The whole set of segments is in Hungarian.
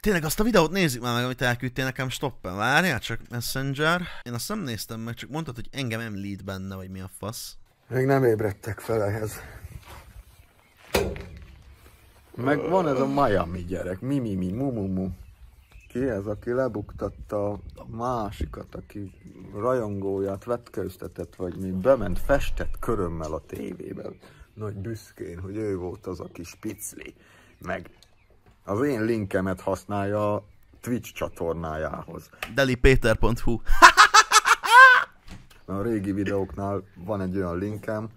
Tényleg azt a videót nézzük már meg, amit elküldtél nekem stoppen. Várjál csak, Messenger. Én azt nem néztem meg, csak mondtad, hogy engem említ benne, vagy mi a fasz. Még nem ébredtek fel ehhez. Meg van ez a Miami gyerek, mi mi mi, mu mu mu. Ki ez, aki lebuktatta a másikat, aki rajongóját vetkőztetett, vagy mi, bement, festett körömmel a tévében. Nagy büszkén, hogy ő volt az, aki spicli, meg az én linkemet használja a Twitch csatornájához. delipéter.hu A régi videóknál van egy olyan linkem,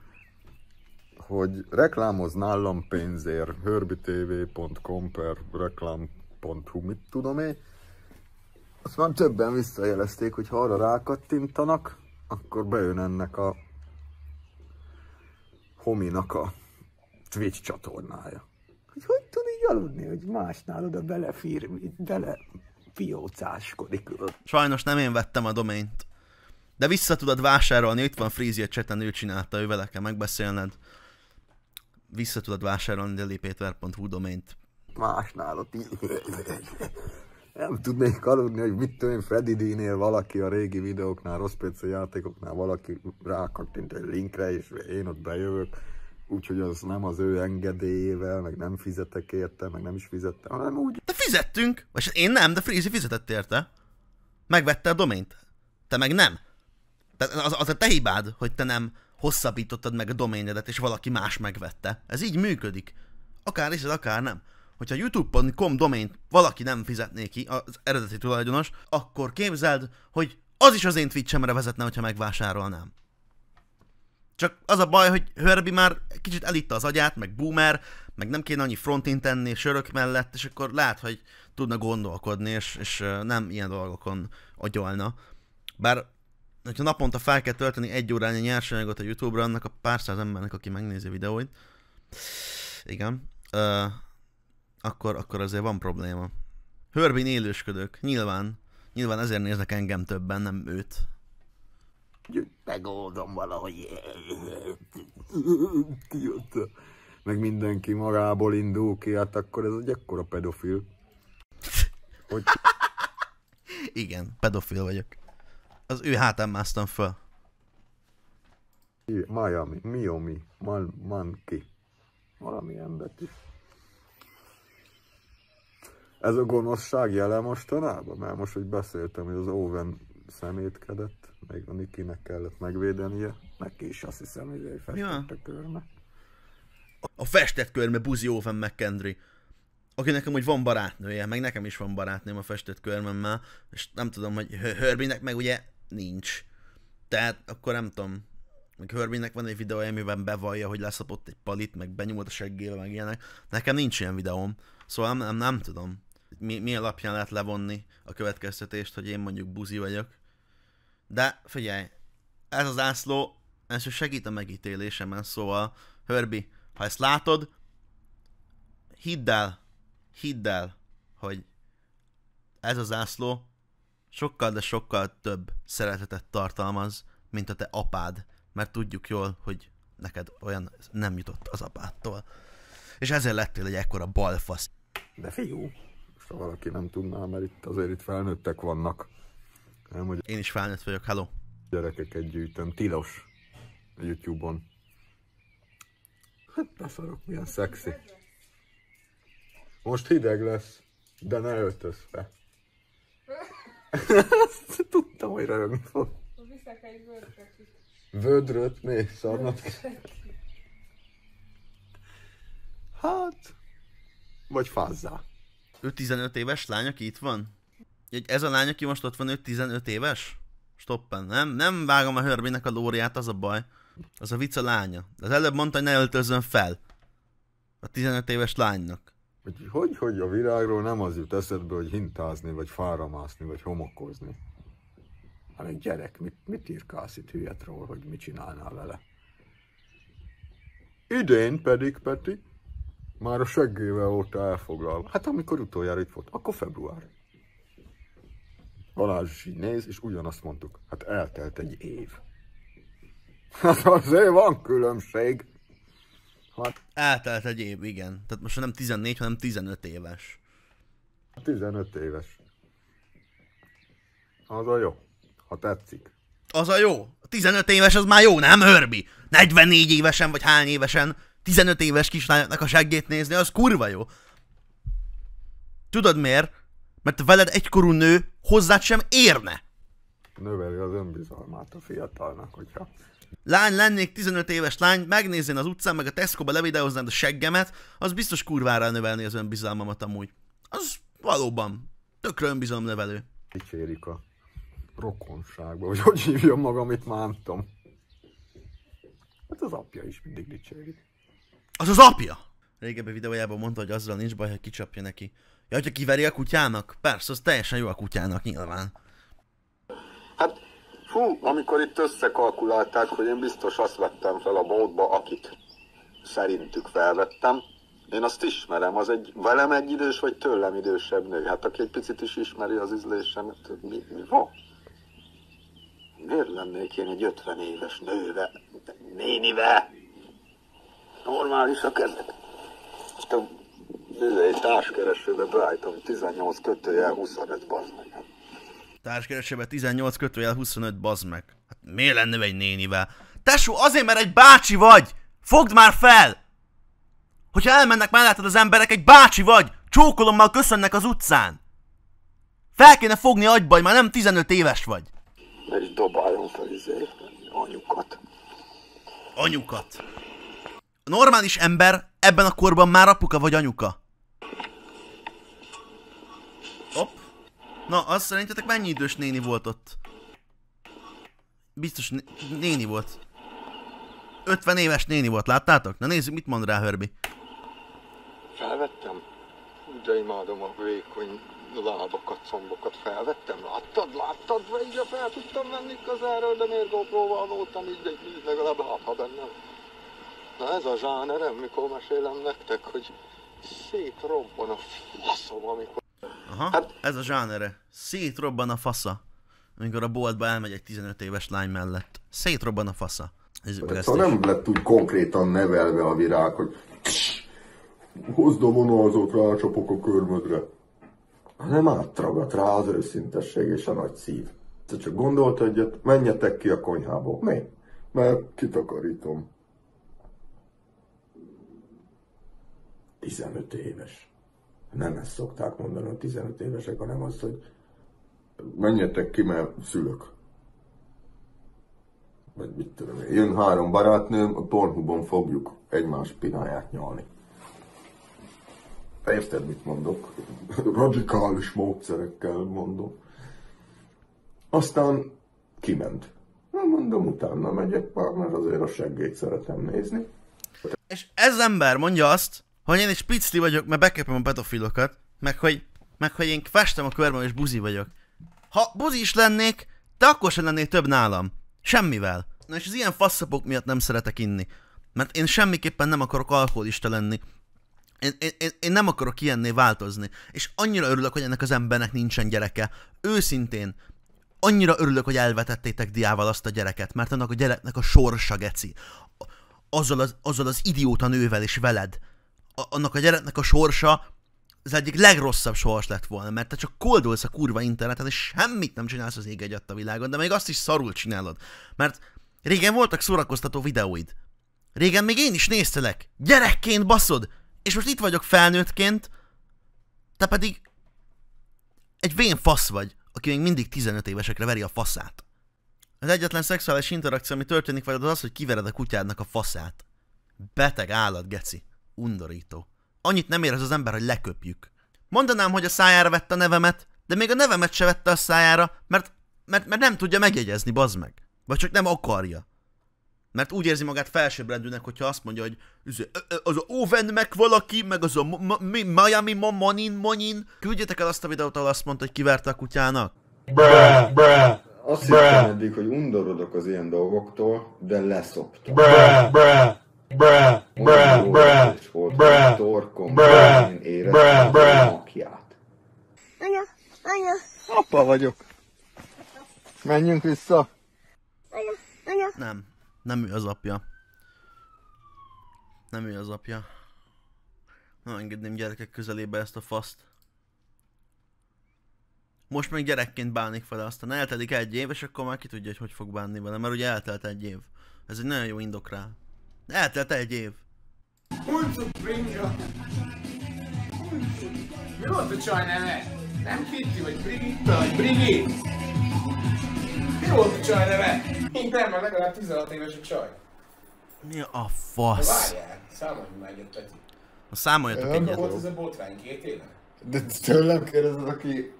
hogy reklámoz nálam pénzért, hörbitv.com per reklám.hu, mit tudom én. Azt már többen visszajelezték, hogy ha arra rákattintanak, akkor bejön ennek a hominak a Twitch csatornája. Hogy hogy aludni, hogy másnál oda belefír, bele piócáskodik. Sajnos nem én vettem a domént. De vissza tudod vásárolni, itt van Freezy a cseten, ő csinálta, ő vele kell megbeszélned. Vissza tudod vásárolni delipétver.hu domént. Másnál ott Nem tudnék aludni, hogy mit tudom én, Freddy D-nél valaki a régi videóknál, rossz PC játékoknál valaki rákattint egy linkre, és én ott bejövök úgyhogy az nem az ő engedélyével, meg nem fizetek érte, meg nem is fizette, hanem úgy. De fizettünk! Vagy hát én nem, de Frizi fizetett érte. Megvette a domént. Te meg nem. Te, az, az a te hibád, hogy te nem hosszabbítottad meg a doményedet, és valaki más megvette. Ez így működik. Akár is, akár nem. Hogyha youtube.com domént valaki nem fizetné ki, az eredeti tulajdonos, akkor képzeld, hogy az is az én Twitch-emre vezetne, hogyha megvásárolnám. Csak az a baj, hogy Herbie már kicsit elitta az agyát, meg boomer, meg nem kéne annyi frontin tenni sörök mellett, és akkor lát, hogy tudna gondolkodni, és, és nem ilyen dolgokon agyolna. Bár hogyha naponta fel kell tölteni egy órányi nyersanyagot a Youtube-ra, annak a pár száz embernek, aki megnézi a videóit, igen, uh, akkor, akkor azért van probléma. Hörbin élősködök, nyilván. Nyilván ezért néznek engem többen, nem őt megoldom valahogy. Meg mindenki magából indul ki, hát akkor ez egy ekkora pedofil. Hogy... Igen, pedofil vagyok. Az ő hátán másztam föl. Miami, Miami, Man, Manki. Valami ember is. Ez a gonoszság jele mostanában? Mert most, hogy beszéltem, hogy az Owen szemétkedett még a Nikinek kellett megvédenie. Neki is azt hiszem, egy festett ja. a körme. A festett körme Buzi Owen McKendry. Aki nekem úgy van barátnője, meg nekem is van barátnőm a festett körmemmel, és nem tudom, hogy Hörbinek meg ugye nincs. Tehát akkor nem tudom, meg Hörbinek van egy videója, amiben bevallja, hogy leszapott egy palit, meg benyomott a seggébe, meg ilyenek. Nekem nincs ilyen videóm, szóval nem, nem, nem tudom. Mi, mi alapján lehet levonni a következtetést, hogy én mondjuk buzi vagyok. De figyelj, ez az ászló, ez segít a megítélésemen, szóval Hörbi, ha ezt látod, hidd el, hidd el, hogy ez az ászló sokkal, de sokkal több szeretetet tartalmaz, mint a te apád, mert tudjuk jól, hogy neked olyan nem jutott az apádtól. És ezért lettél egy ekkora balfasz. De fiú, most ha valaki nem tudná, mert itt azért itt felnőttek vannak. Nem, hogy Én is felnőtt vagyok, hello. gyerekeket gyűjtöm. Tilos. A Youtube-on. Hát beszarok, milyen szexi. Most hideg lesz, de ne öltöz fel. tudtam, hogy röhögni fog. Viszek egy vödröt Vödröt? Mi? Szarnat? Hát... Vagy fázzá. Ő 15 éves lány, aki itt van? Ez a lány, aki most ott van, ő 15 éves? Stoppen, nem? Nem vágom a Hörbinek a lóriát, az a baj. Az a vicc a lánya. Az előbb mondta, hogy ne öltözön fel. A 15 éves lánynak. Hogy, hogy, hogy a virágról nem az jut eszedbe, hogy hintázni, vagy fáramászni, vagy homokozni. Hanem gyerek, mit, mit írkálsz itt hülyet hogy mit csinálnál vele? Idén pedig, Peti, már a seggével óta elfoglal. Hát amikor utoljára itt volt, akkor február. Balázs is így néz, és ugyanazt mondtuk. Hát eltelt egy év. Hát azért van különbség. Hát... Eltelt egy év, igen. Tehát most nem 14, hanem 15 éves. 15 éves. Az a jó, ha tetszik. Az a jó. 15 éves az már jó, nem, Hörbi? 44 évesen, vagy hány évesen 15 éves kislányoknak a seggét nézni, az kurva jó. Tudod miért? mert veled egykorú nő hozzád sem érne. Növeli az önbizalmát a fiatalnak, hogyha... Lány lennék, 15 éves lány, megnézén az utcán, meg a Tesco-ba levideoznád a seggemet, az biztos kurvára növelni az önbizalmamat amúgy. Az valóban tökre növelő. Kicsérik a rokonságba, vagy hogy hívjam magam, itt már nem tudom. Hát az apja is mindig dicséri. Az az apja? Régebbi videójában mondta, hogy azzal nincs baj, ha kicsapja neki Ja, hogyha kiveri a kutyának? Persze, az teljesen jó a kutyának nyilván. Hát, fú, amikor itt összekalkulálták, hogy én biztos azt vettem fel a boltba, akit szerintük felvettem, én azt ismerem, az egy velem egy idős, vagy tőlem idősebb nő. Hát aki egy picit is ismeri az ízlésemet, mi, mi van? Miért lennék én egy 50 éves nőve, nénive? Normális a kezdet egy társkeresőbe Brighton 18 kötőjel 25 bazd meg. Társkeresőbe 18 kötőjel 25 bazd meg. Hát miért lenne egy nénivel? Tesó, azért mert egy bácsi vagy! Fogd már fel! Hogyha elmennek melletted az emberek, egy bácsi vagy! Csókolommal köszönnek az utcán! Fel kéne fogni agyba, már nem 15 éves vagy! És dobáljon fel izé, anyukat. Anyukat. A normális ember ebben a korban már apuka vagy anyuka. Na, azt szerintetek mennyi idős néni volt ott? Biztos néni volt. 50 éves néni volt, láttátok? Na nézzük, mit mond rá Hörbi. Felvettem. De imádom a vékony lábakat, combokat felvettem. Láttad, láttad, végre fel tudtam venni közelről, de miért gopróval voltam, így, így legalább látha bennem. Na ez a zsánerem, mikor mesélem nektek, hogy szétrobban a faszom, amikor Aha, hát, ez a zsánere. Szétrobban a fasza, amikor a boltba elmegy egy 15 éves lány mellett. Szétrobban a fasza. Ez hát, ezt ha szóval nem lett úgy konkrétan nevelve a virág, hogy hozd a vonalzót, rácsapok a körmödre. Nem átragadt rá az őszintesség és a nagy szív. Te csak gondolt egyet, menjetek ki a konyhából. Mi? Mert kitakarítom. 15 éves nem ezt szokták mondani a 15 évesek, hanem azt, hogy menjetek ki, mert szülök. Vagy mit tudom én. Jön három barátnőm, a pornhubon fogjuk egymás pináját nyalni. Érted, mit mondok? Radikális módszerekkel mondom. Aztán kiment. Na, mondom, utána megyek mert azért a seggét szeretem nézni. És ez ember mondja azt, hogy én egy spicli vagyok, mert bekepem a pedofilokat, meg hogy, meg hogy én festem a körben és buzi vagyok. Ha buzi is lennék, te akkor sem lennék több nálam. Semmivel. Na és az ilyen faszapok miatt nem szeretek inni. Mert én semmiképpen nem akarok alkoholista lenni. Én, én, én nem akarok ilyenné változni. És annyira örülök, hogy ennek az embernek nincsen gyereke. Őszintén, annyira örülök, hogy elvetettétek diával azt a gyereket, mert annak a gyereknek a sorsa geci. Azzal az, azzal az idióta nővel és veled annak a gyereknek a sorsa az egyik legrosszabb sors lett volna, mert te csak koldolsz a kurva interneten, és semmit nem csinálsz az ég egy a világon, de még azt is szarul csinálod. Mert régen voltak szórakoztató videóid. Régen még én is néztelek. Gyerekként baszod! És most itt vagyok felnőttként, te pedig egy vén fasz vagy, aki még mindig 15 évesekre veri a faszát. Az egyetlen szexuális interakció, ami történik veled, az az, hogy kivered a kutyádnak a faszát. Beteg állat, geci. Undorító. Annyit nem érez az ember, hogy leköpjük. Mondanám, hogy a szájára vette a nevemet, de még a nevemet se vette a szájára, mert, mert, mert nem tudja megjegyezni, bazd meg. Vagy csak nem akarja. Mert úgy érzi magát felsőbbrendűnek, hogyha azt mondja, hogy az a Oven meg valaki, meg az a Miami Manin Manin. Küldjetek el azt a videót, ahol azt mondta, hogy kiverte a kutyának. Bruh, Azt hittem eddig, hogy undorodok az ilyen dolgoktól, de leszoptam. Bruh, bruh. Anya, anya. Apa vagyok. Menjünk vissza. Anya, anya. Nem, nem ő az apja. Nem ő az apja. Nem engedném gyerekek közelébe ezt a faszt. Most még gyerekként bánik vele, aztán eltelik egy év, és akkor már ki tudja, hogy hogy fog bánni vele, mert ugye eltelt egy év. Ez egy nagyon jó indok rá. Eltelt egy év. Mi volt a csaj neve? Nem Kitty, vagy Brigitta, vagy Brigi? Mi volt a csaj neve? Minden már legalább 16 éves a csaj. Mi a fasz? Várjál, számolj már egyet, Peti. Na számoljatok egyet. Volt ez a botrány két éve? De tőlem kérdezed, aki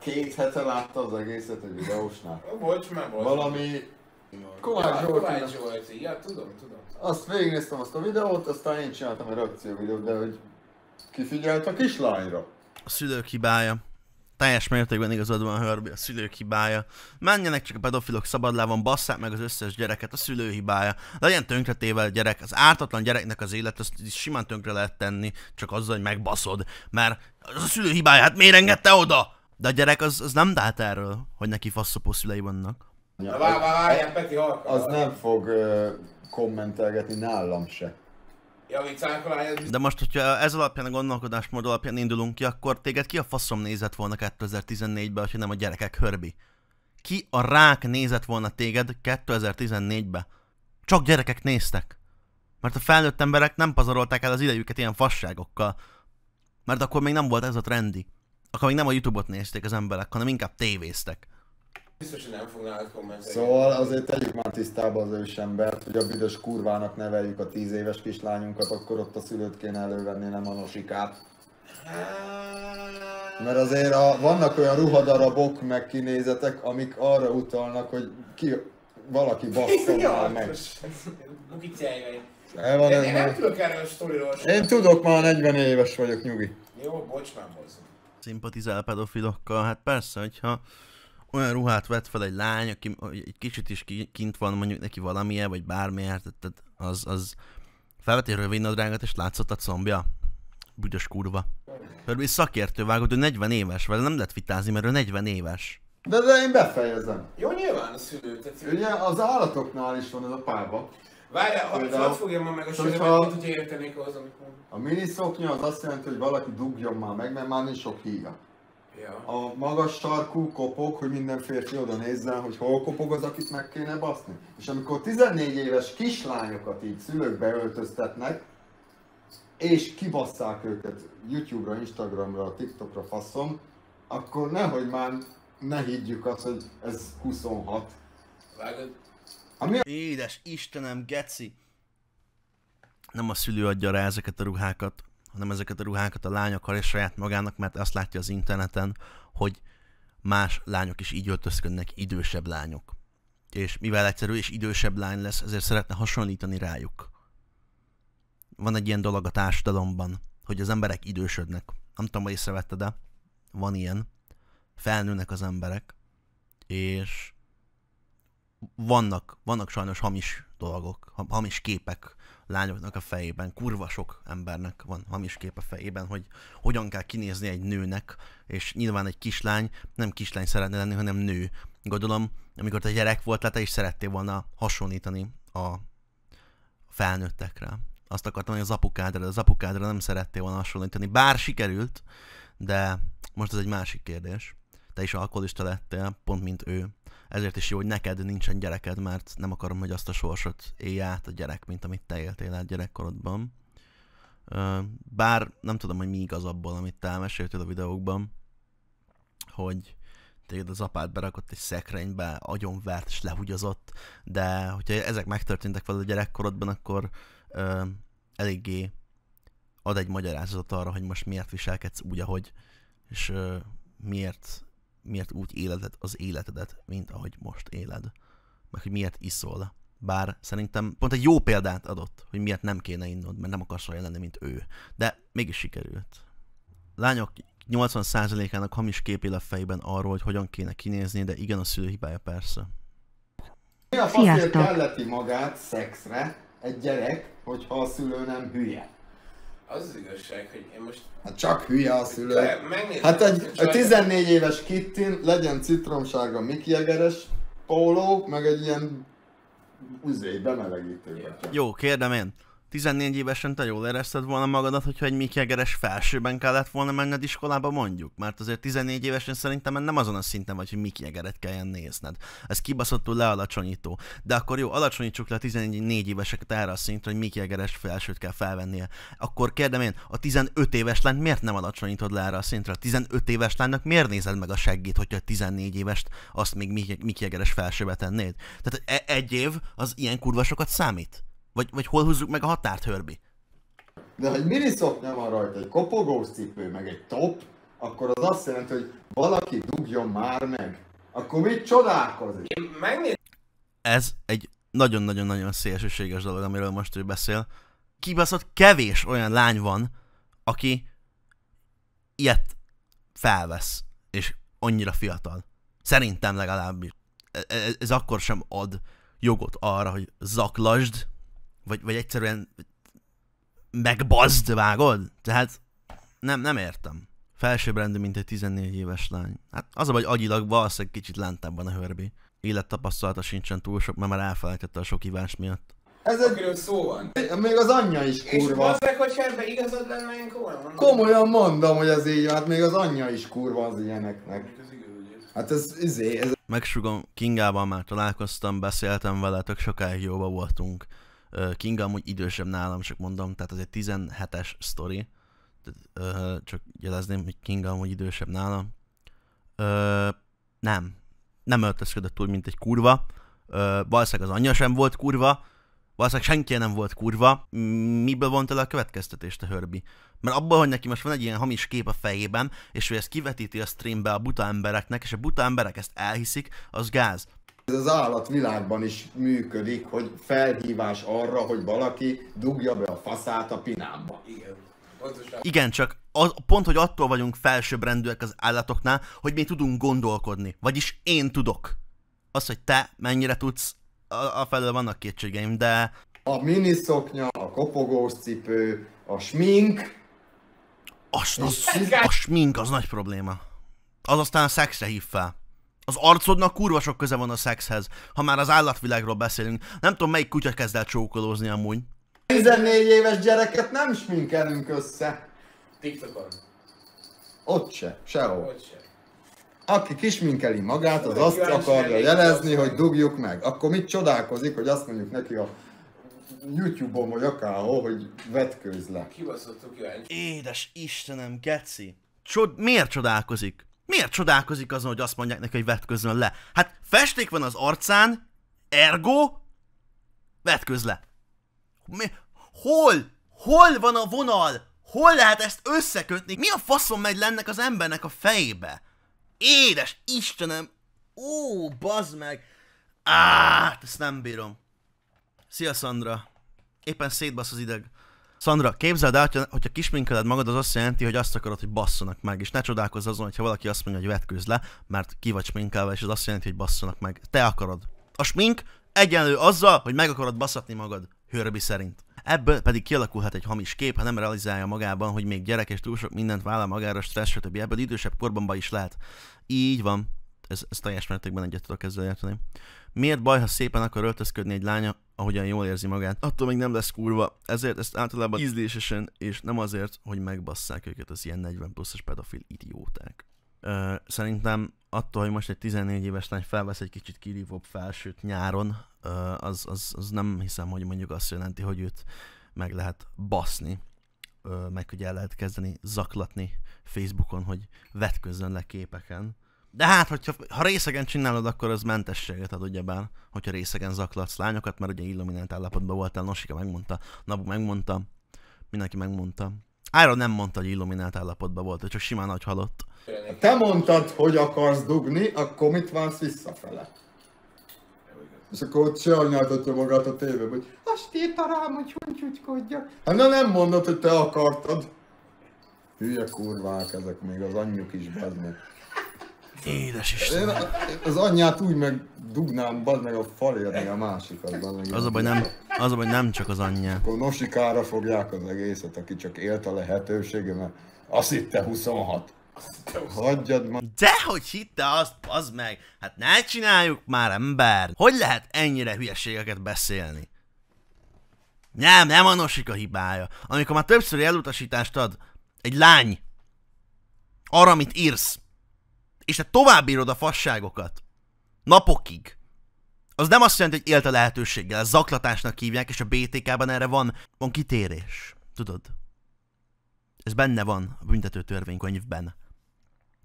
két hete látta az egészet egy videósnál. Bocs, nem volt. Valami Kovács Zsolti. Kovács Zsolti, ja tudom, tudom. Azt végignéztem azt a videót, aztán én csináltam reakció videót, de hogy kifigyelt a kislányra. A szülők hibája. Teljes mértékben igazad van, Hörbi, a szülők hibája. Menjenek csak a pedofilok szabadlában, basszák meg az összes gyereket, a szülő hibája. Legyen tönkretével a gyerek, az ártatlan gyereknek az élet, azt is simán tönkre lehet tenni, csak azzal, hogy megbaszod. Mert az a szülő hibája, hát miért engedte oda? De a gyerek az, az nem dát erről, hogy neki faszopó szülei vannak. Ja, várj, várj, hát Peti harka. Az nem fog kommentelgetni nálam se. De most, hogyha ez alapján a gondolkodásmód alapján indulunk ki, akkor téged ki a faszom nézett volna 2014-ben, ha nem a gyerekek hörbi? Ki a rák nézett volna téged 2014-ben? Csak gyerekek néztek. Mert a felnőtt emberek nem pazarolták el az idejüket ilyen fasságokkal. Mert akkor még nem volt ez a trendi. Akkor még nem a Youtube-ot nézték az emberek, hanem inkább tévéztek. Biztos, hogy nem fognál kommentelni. Szóval azért tegyük már tisztába az ősembert, hogy a büdös kurvának neveljük a tíz éves kislányunkat, akkor ott a szülőt kéne elővenni, nem a nosikát. Mert azért a, vannak olyan ruhadarabok, meg kinézetek, amik arra utalnak, hogy ki, valaki basszol már meg. El van én nem tudok erről a sztoriról. Én tudok, már 40 éves vagyok, nyugi. Jó, bocs, már hozzunk. Szimpatizál pedofilokkal, hát persze, hogyha olyan ruhát vett fel egy lány, aki egy kicsit is kint van, mondjuk neki valamilyen, vagy bármilyen, tehát az, az rövid nadrágot, és látszott a combja. Büdös kurva. Körülbelül szakértő vágod, ő 40 éves, vele nem lehet vitázni, mert ő 40 éves. De, de én befejezem. Jó, nyilván a szülő tetszik. Ugye az állatoknál is van ez a párba. Várjál, hogy fogja fogjam meg a sörömet, hogy hogyha értenék ahhoz, amit A miniszoknya az azt jelenti, hogy valaki dugjon már meg, mert már nincs sok híja. Ja. A magas sarkú kopog, hogy minden férfi oda nézzen, hogy hol kopog az, akit meg kéne baszni. És amikor 14 éves kislányokat így szülők beöltöztetnek, és kibasszák őket YouTube-ra, Instagram-ra, Tiktok-ra faszom, akkor nehogy már ne higgyük azt, hogy ez 26. Ami... Édes Istenem, geci! Nem a szülő adja rá ezeket a ruhákat hanem ezeket a ruhákat a lány és saját magának, mert azt látja az interneten, hogy más lányok is így öltözködnek, idősebb lányok. És mivel egyszerű és idősebb lány lesz, ezért szeretne hasonlítani rájuk. Van egy ilyen dolog a társadalomban, hogy az emberek idősödnek. Nem tudom, hogy észrevette, de van ilyen. Felnőnek az emberek, és vannak, vannak sajnos hamis dolgok, hamis képek lányoknak a fejében, kurva sok embernek van hamis kép a fejében, hogy hogyan kell kinézni egy nőnek, és nyilván egy kislány nem kislány szeretne lenni, hanem nő. Gondolom, amikor te gyerek volt, te is szerettél volna hasonlítani a felnőttekre. Azt akartam, hogy az apukádra, de az apukádra nem szerettél volna hasonlítani. Bár sikerült, de most ez egy másik kérdés. Te is alkoholista lettél, pont mint ő ezért is jó, hogy neked nincsen gyereked, mert nem akarom, hogy azt a sorsot élj át a gyerek, mint amit te éltél át gyerekkorodban. Bár nem tudom, hogy mi igaz abból, amit te elmeséltél a videókban, hogy téged az apád berakott egy szekrénybe, agyonvert és lehugyozott, de hogyha ezek megtörténtek veled a gyerekkorodban, akkor ö, eléggé ad egy magyarázatot arra, hogy most miért viselkedsz úgy, ahogy, és ö, miért miért úgy életed az életedet, mint ahogy most éled, meg hogy miért iszol. Bár szerintem pont egy jó példát adott, hogy miért nem kéne innod, mert nem akarsz olyan lenni, mint ő. De mégis sikerült. Lányok 80%-ának hamis kép él a fejben arról, hogy hogyan kéne kinézni, de igen, a szülő hibája persze. Miért kelleti magát szexre egy gyerek, hogyha a szülő nem hülye? Az az igazság, hogy én most... Hát csak hülye a szülő. Hát egy, a 14 éves Kittin legyen citromsárga Mikijegeres póló, meg egy ilyen üzé, bemelegítő. Jó, kérdem én. 14 évesen te jól érezted volna magadat, hogyha egy Mick Jaggeres felsőben kellett volna menned iskolába mondjuk? Mert azért 14 évesen szerintem nem azon a szinten vagy, hogy Mick Jaggeret kelljen nézned. Ez kibaszottul lealacsonyító. De akkor jó, alacsonyítsuk le a 14 éveseket erre a szintre, hogy Mick Jaggeres felsőt kell felvennie. Akkor kérdem én, a 15 éves lány miért nem alacsonyítod le erre a szintre? A 15 éves lánynak miért nézed meg a seggét, hogyha a 14 évest azt még Mick Jaggeres felsőbe tennéd? Tehát e- egy év az ilyen kurvasokat számít. Vagy, vagy hol húzzuk meg a határt, Hörbi? De ha egy nem van rajta, egy kopogós cipő, meg egy top, akkor az azt jelenti, hogy valaki dugjon már meg. Akkor mit csodálkozik? Én megnéz... Ez egy nagyon-nagyon-nagyon szélsőséges dolog, amiről most ő beszél. Kibaszott kevés olyan lány van, aki ilyet felvesz, és annyira fiatal. Szerintem legalábbis. Ez, e, ez akkor sem ad jogot arra, hogy zaklasd vagy, vagy egyszerűen megbazd, vágod? Tehát nem, nem értem. Felsőbbrendű, mint egy 14 éves lány. Hát az a baj, agyilag valószínűleg kicsit lentebb van a hörbi. Élettapasztalata sincsen túl sok, mert már elfelejtette a sok hívás miatt. Ez egy szó van. Még az anyja is kurva. És meg, hogy ebben igazad lenne, én komolyan mondom. Komolyan mondom, hogy ez így, hát még az anyja is kurva az ilyeneknek. Hát ez izé, ez... Megsugom, Kingával már találkoztam, beszéltem vele, tök sokáig jóba voltunk. Kinga amúgy idősebb nálam, csak mondom, tehát az egy 17-es sztori, csak jelezném, hogy Kinga amúgy idősebb nálam. nem, nem öltözködött úgy, mint egy kurva, valószínűleg az anyja sem volt kurva, valószínűleg senki nem volt kurva. Miből el a következtetést a Hörbi? Mert abban, hogy neki most van egy ilyen hamis kép a fejében, és hogy ezt kivetíti a streambe a buta embereknek, és a buta emberek ezt elhiszik, az gáz ez az állatvilágban is működik, hogy felhívás arra, hogy valaki dugja be a faszát a pinámba. Igen. Igen, csak az, pont, hogy attól vagyunk felsőbbrendűek az állatoknál, hogy mi tudunk gondolkodni. Vagyis én tudok. Az, hogy te mennyire tudsz, a, a felől vannak kétségeim, de... A miniszoknya, a kopogós cipő, a smink... A, a, a smink az nagy probléma. Az aztán a szexre hív fel. Az arcodnak kurva sok köze van a szexhez, ha már az állatvilágról beszélünk. Nem tudom, melyik kutya kezd el csókolózni amúgy. 14 éves gyereket nem sminkelünk össze. TikTokon. Ott se, sehol. Ott se. Aki kisminkeli magát, az azt akarja jelezni, hogy dugjuk meg. Akkor mit csodálkozik, hogy azt mondjuk neki a YouTube-on vagy akárhol, hogy vetkőz le. Kibaszottuk Édes Istenem, geci. Csod... Miért csodálkozik? Miért csodálkozik azon, hogy azt mondják neki, hogy vetközön le? Hát festék van az arcán, ergo, vetköz le. Mi? Hol? Hol van a vonal? Hol lehet ezt összekötni? Mi a faszom megy lennek az embernek a fejébe? Édes Istenem! Ó, bazd meg! Á, ezt nem bírom. Szia, Sandra. Éppen szétbasz az ideg. Szandra, képzeld el, hogyha kisminkeled magad, az azt jelenti, hogy azt akarod, hogy basszanak meg, és ne csodálkozz azon, hogyha valaki azt mondja, hogy vetkőzz le, mert ki vagy sminkelve, és az azt jelenti, hogy basszanak meg. Te akarod. A smink egyenlő azzal, hogy meg akarod baszatni magad, Hörbi szerint. Ebből pedig kialakulhat egy hamis kép, ha nem realizálja magában, hogy még gyerek és túl sok mindent vállal magára, stressz, stb. Ebből idősebb korban is lehet. Így van ez, ez teljes mértékben egyet tudok ezzel érteni. Miért baj, ha szépen akar öltözködni egy lánya, ahogyan jól érzi magát? Attól még nem lesz kurva, ezért ezt általában ízlésesen, és nem azért, hogy megbasszák őket az ilyen 40 pluszos pedofil idióták. Ö, szerintem attól, hogy most egy 14 éves lány felvesz egy kicsit kirívóbb felsőt nyáron, ö, az, az, az nem hiszem, hogy mondjuk azt jelenti, hogy őt meg lehet baszni, ö, meg hogy el lehet kezdeni zaklatni Facebookon, hogy vetközön le képeken. De hát, hogyha, ha részegen csinálod, akkor az mentességet ad ugyebár, hogyha részegen zaklatsz lányokat, mert ugye illuminált állapotban voltál, Nosika megmondta, Nabu megmondta, mindenki megmondta. Áron nem mondta, hogy illuminált állapotban volt, csak simán nagy halott. Ha te mondtad, hogy akarsz dugni, akkor mit vársz visszafele? És akkor ott anyáltatja magát a tévében, hogy azt írta rám, hogy huntyúgykodjak. Hát na nem mondod, hogy te akartad. Hülye kurvák ezek még, az anyjuk is beznek. Édes Isten. az anyját úgy meg dugnám, bad meg a meg a másikat. Meg az, a baj nem, az a baj nem csak az anyja. Akkor nosikára fogják az egészet, aki csak élt a lehetősége, mert azt hitte 26. Hagyjad már. hogy hitte azt, az meg. Hát ne csináljuk már, ember. Hogy lehet ennyire hülyeségeket beszélni? Nem, nem a Nosika hibája. Amikor már többször elutasítást ad egy lány arra, amit írsz, és te továbbírod a fasságokat napokig, az nem azt jelenti, hogy élt a lehetőséggel, a zaklatásnak hívják, és a BTK-ban erre van, van kitérés. Tudod? Ez benne van a büntető törvénykönyvben.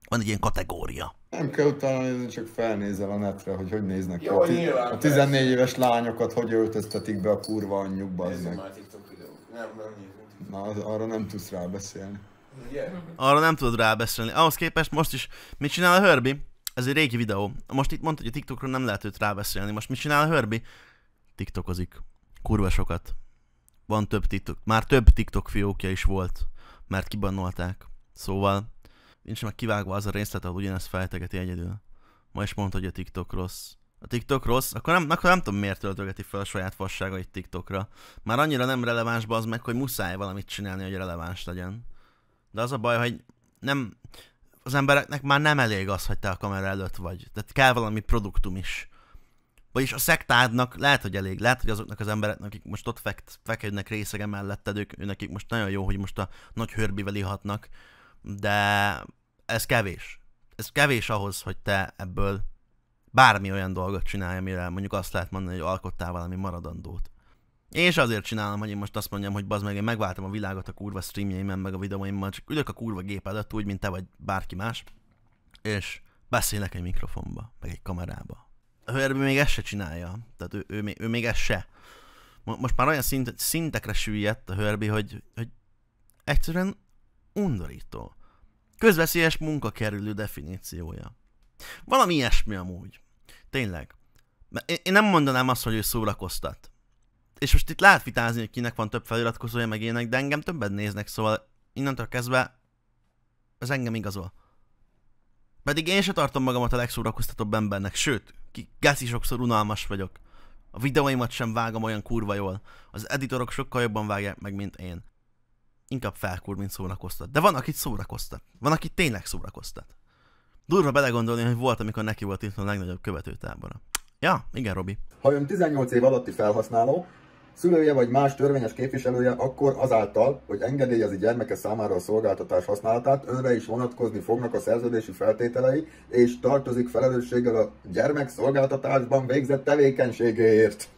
Van egy ilyen kategória. Nem kell utána nézni, csak felnézel a netre, hogy hogy néznek Jó, ki. a 14 éves lányokat hogy öltöztetik be a kurva anyjukba. Nézzük már a TikTok videót. Nem, nem nézem. Na, arra nem tudsz rá beszélni. Arra nem tudod rábeszélni. Ahhoz képest most is, mit csinál a Hörbi? Ez egy régi videó. Most itt mondta, hogy a TikTokról nem lehet őt rábeszélni. Most mit csinál a Hörbi? TikTokozik. Kurva sokat. Van több TikTok. Már több TikTok fiókja is volt, mert kibannolták. Szóval nincs meg kivágva az a részlet, ahol ugyanezt fejtegeti egyedül. Ma is mondta, hogy a TikTok rossz. A TikTok rossz, akkor nem, akkor nem tudom miért töltögeti fel a saját fasságait TikTokra. Már annyira nem releváns az meg, hogy muszáj valamit csinálni, hogy releváns legyen. De az a baj, hogy nem, az embereknek már nem elég az, hogy te a kamera előtt vagy. Tehát kell valami produktum is. Vagyis a szektádnak lehet, hogy elég. Lehet, hogy azoknak az embereknek, akik most ott fekt, fekednek részege melletted, ők, nekik most nagyon jó, hogy most a nagy hörbivel ihatnak, de ez kevés. Ez kevés ahhoz, hogy te ebből bármi olyan dolgot csinálj, amire mondjuk azt lehet mondani, hogy alkottál valami maradandót. És azért csinálom, hogy én most azt mondjam, hogy bazd meg, én megváltam a világot a kurva streamjeimben, meg a videóimban, csak ülök a kurva gép előtt, úgy, mint te vagy bárki más, és beszélek egy mikrofonba, meg egy kamerába. Herbie még ezt se csinálja, tehát ő, ő, ő, ő még ezt se. Most már olyan szint, szintekre süllyedt a Herbie, hogy, hogy egyszerűen undorító. Közveszélyes munkakerülő definíciója. Valami ilyesmi amúgy. Tényleg. Én nem mondanám azt, hogy ő szórakoztat és most itt lehet vitázni, hogy kinek van több feliratkozója, meg ének, de engem többen néznek, szóval innentől kezdve ez engem igazol. Pedig én se tartom magamat a legszórakoztatóbb embernek, sőt, ki, gáci sokszor unalmas vagyok. A videóimat sem vágom olyan kurva jól. Az editorok sokkal jobban vágják meg, mint én. Inkább felkúr, mint szórakoztat. De van, akit szórakoztat. Van, akit tényleg szórakoztat. Durva belegondolni, hogy volt, amikor neki volt itt a legnagyobb követőtábora. Ja, igen, Robi. Ha ön 18 év alatti felhasználó, szülője vagy más törvényes képviselője akkor azáltal, hogy engedélyezi gyermeke számára a szolgáltatás használatát, őre is vonatkozni fognak a szerződési feltételei, és tartozik felelősséggel a gyermek szolgáltatásban végzett tevékenységéért.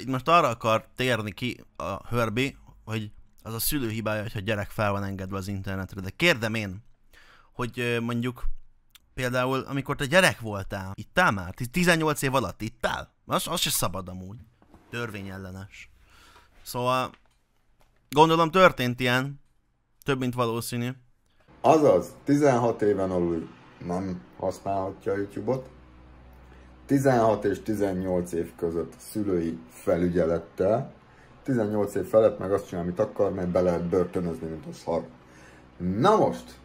Itt most arra akar térni ki a Hörbi, hogy az a szülő hibája, hogyha gyerek fel van engedve az internetre. De kérdem én, hogy mondjuk például, amikor te gyerek voltál, ittál már? 18 év alatt ittál? Az, az se szabad amúgy törvényellenes. Szóval gondolom történt ilyen, több mint valószínű. Azaz, 16 éven alul nem használhatja a YouTube-ot. 16 és 18 év között szülői felügyelettel. 18 év felett meg azt csinál, amit akar, mert be lehet börtönözni, mint a szar. Na most,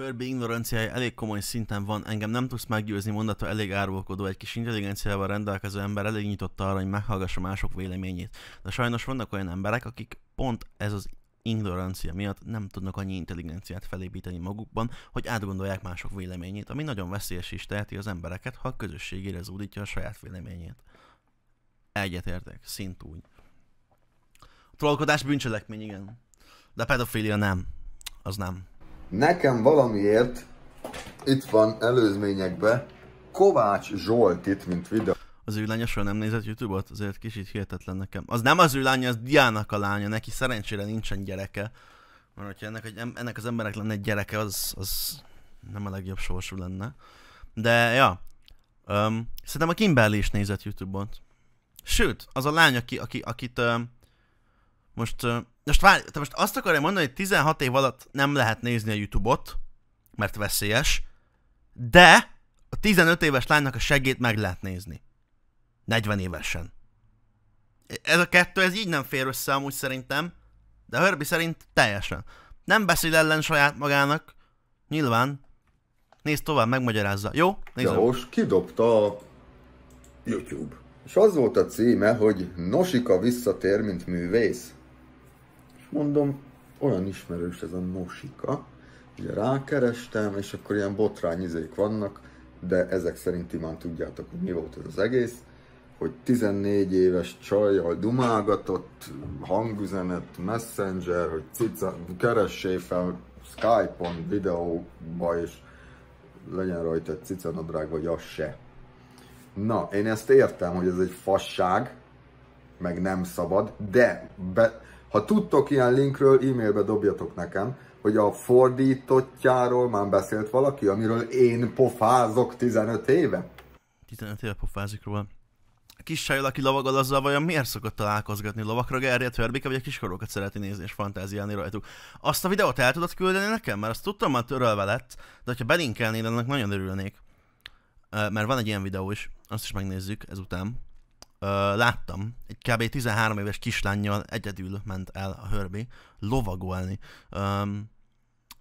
Pörbi ignoranciája elég komoly szinten van, engem nem tudsz meggyőzni mondata elég árulkodó, egy kis intelligenciával rendelkező ember elég nyitott arra, hogy meghallgassa mások véleményét. De sajnos vannak olyan emberek, akik pont ez az ignorancia miatt nem tudnak annyi intelligenciát felépíteni magukban, hogy átgondolják mások véleményét, ami nagyon veszélyes is teheti az embereket, ha a közösségére zúdítja a saját véleményét. Egyetértek, szintúgy. A trollkodás bűncselekmény, igen. De a pedofilia nem. Az nem. Nekem valamiért itt van előzményekbe Kovács itt, mint videó. Az ő lánya soha nem nézett Youtube-ot, azért kicsit hihetetlen nekem. Az nem az ő lánya, az Diának a lánya, neki szerencsére nincsen gyereke. Mert hogyha ennek, ennek az emberek lenne egy gyereke, az, az nem a legjobb sorsú lenne. De ja, um, szerintem a Kimberly is nézett Youtube-ot. Sőt, az a lány, aki, aki, akit um, most, most várj, te most azt akarja mondani, hogy 16 év alatt nem lehet nézni a YouTube-ot, mert veszélyes, de a 15 éves lánynak a segét meg lehet nézni. 40 évesen. E, ez a kettő, ez így nem fér össze amúgy szerintem, de Herbie szerint teljesen. Nem beszél ellen saját magának, nyilván. Nézd tovább, megmagyarázza. Jó? Nézem. most kidobta a YouTube. És az volt a címe, hogy Nosika visszatér, mint művész mondom, olyan ismerős ez a Nosika, ugye rákerestem, és akkor ilyen botrányizék vannak, de ezek szerint imán tudjátok, hogy mi volt ez az egész, hogy 14 éves csajjal dumálgatott, hangüzenet, messenger, hogy cica, keressé fel Skype-on, videóba, és legyen rajta egy cicanadrág, vagy az se. Na, én ezt értem, hogy ez egy fasság, meg nem szabad, de be, ha tudtok ilyen linkről, e-mailbe dobjatok nekem, hogy a fordítottjáról már beszélt valaki, amiről én pofázok 15 éve. 15 éve pofázik róla. A Kis Sajl, aki lovagol, azzal vajon miért szokott találkozgatni lovakra, gerjedt verbéke, vagy a kiskorokat szereti nézni és fantáziálni rajtuk? Azt a videót el tudod küldeni nekem? Mert azt tudtam már törölve lett, de ha belinkelnéd, annak nagyon örülnék. Mert van egy ilyen videó is, azt is megnézzük ezután láttam, egy kb. 13 éves kislányjal egyedül ment el a hörbi lovagolni. Um,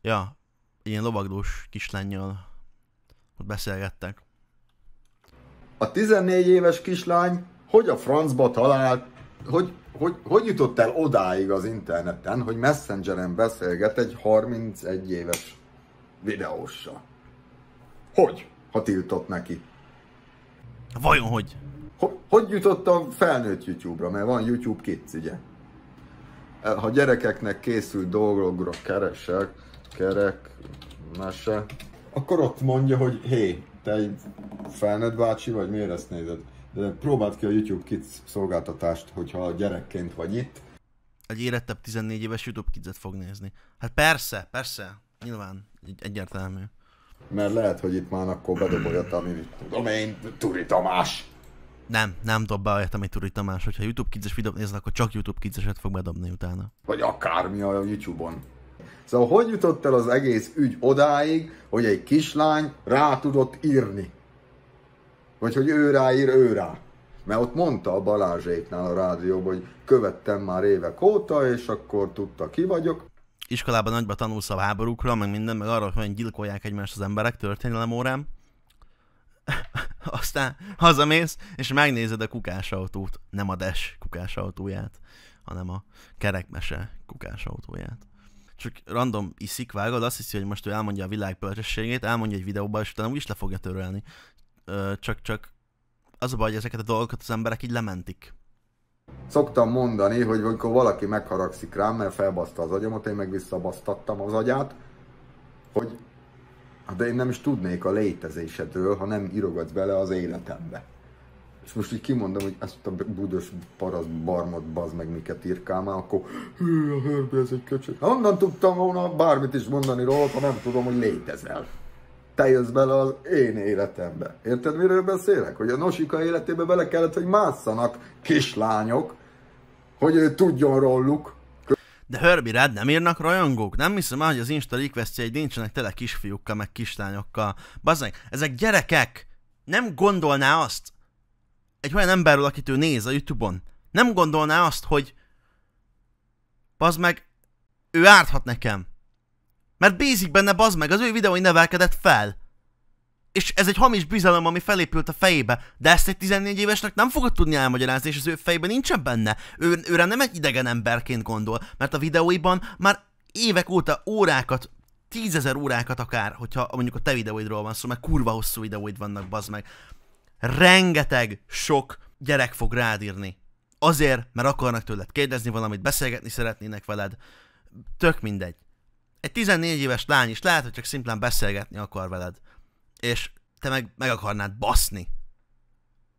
ja, ilyen lovaglós kislányjal ott beszélgettek. A 14 éves kislány hogy a francba talált, hogy, hogy, hogy jutott el odáig az interneten, hogy messengeren beszélget egy 31 éves videóssal? Hogy, ha tiltott neki? Vajon hogy? hogy jutott a felnőtt YouTube-ra? Mert van YouTube Kids, ugye? E, ha gyerekeknek készült dolgokra keresek, kerek, mese, akkor ott mondja, hogy hé, te egy felnőtt bácsi vagy, miért ezt nézed? De próbáld ki a YouTube Kids szolgáltatást, hogyha gyerekként vagy itt. Egy érettebb 14 éves YouTube kids fog nézni. Hát persze, persze, nyilván, egy egyértelmű. Mert lehet, hogy itt már akkor bedobolja, ami tudom én, Turi Tamás nem, nem dob be olyat, amit Turi Tamás. Hogyha YouTube kids videót néznek, akkor csak YouTube kids fog bedobni utána. Vagy akármi a YouTube-on. Szóval hogy jutott el az egész ügy odáig, hogy egy kislány rá tudott írni? Vagy hogy ő ráír, ő rá. Mert ott mondta a Balázséknál a rádióban, hogy követtem már évek óta, és akkor tudta ki vagyok. Iskolában nagyba tanulsz a háborúkra, meg minden, meg arra, hogy gyilkolják egymást az emberek történelem órán aztán hazamész, és megnézed a kukásautót, nem a des kukásautóját, hanem a kerekmese kukásautóját. Csak random iszik, vágod, azt hiszi, hogy most ő elmondja a világ bölcsességét, elmondja egy videóban, és utána úgyis le fogja törölni. Csak-csak az a baj, hogy ezeket a dolgokat az emberek így lementik. Szoktam mondani, hogy amikor valaki megharagszik rám, mert felbaszta az agyamat, én meg visszabasztattam az agyát, hogy Hát de én nem is tudnék a létezésedről, ha nem irogatsz bele az életembe. És most így kimondom, hogy ezt a budos paraszt barmot bazd meg miket írkál már, akkor hű, a hörbi ez egy köcsög. Honnan hát tudtam volna bármit is mondani róla, ha nem tudom, hogy létezel. Te jössz bele az én életembe. Érted, miről beszélek? Hogy a Nosika életébe bele kellett, hogy másszanak kislányok, hogy ő tudjon róluk, de Herbie Red nem írnak rajongók? Nem hiszem el, hogy az Insta egy nincsenek tele kisfiúkkal, meg kislányokkal. Bazdmeg, ezek gyerekek! Nem gondolná azt, egy olyan emberről, akit ő néz a Youtube-on, nem gondolná azt, hogy bazmeg meg, ő árthat nekem. Mert bízik benne, bazd meg, az ő videói nevelkedett fel és ez egy hamis bizalom, ami felépült a fejébe, de ezt egy 14 évesnek nem fogod tudni elmagyarázni, és az ő fejében nincsen benne. Ő, őre nem egy idegen emberként gondol, mert a videóiban már évek óta órákat, tízezer órákat akár, hogyha mondjuk a te videóidról van szó, mert kurva hosszú videóid vannak, bazd meg. Rengeteg sok gyerek fog rád írni. Azért, mert akarnak tőled kérdezni valamit, beszélgetni szeretnének veled. Tök mindegy. Egy 14 éves lány is lehet, hogy csak szimplán beszélgetni akar veled és te meg, meg akarnád baszni.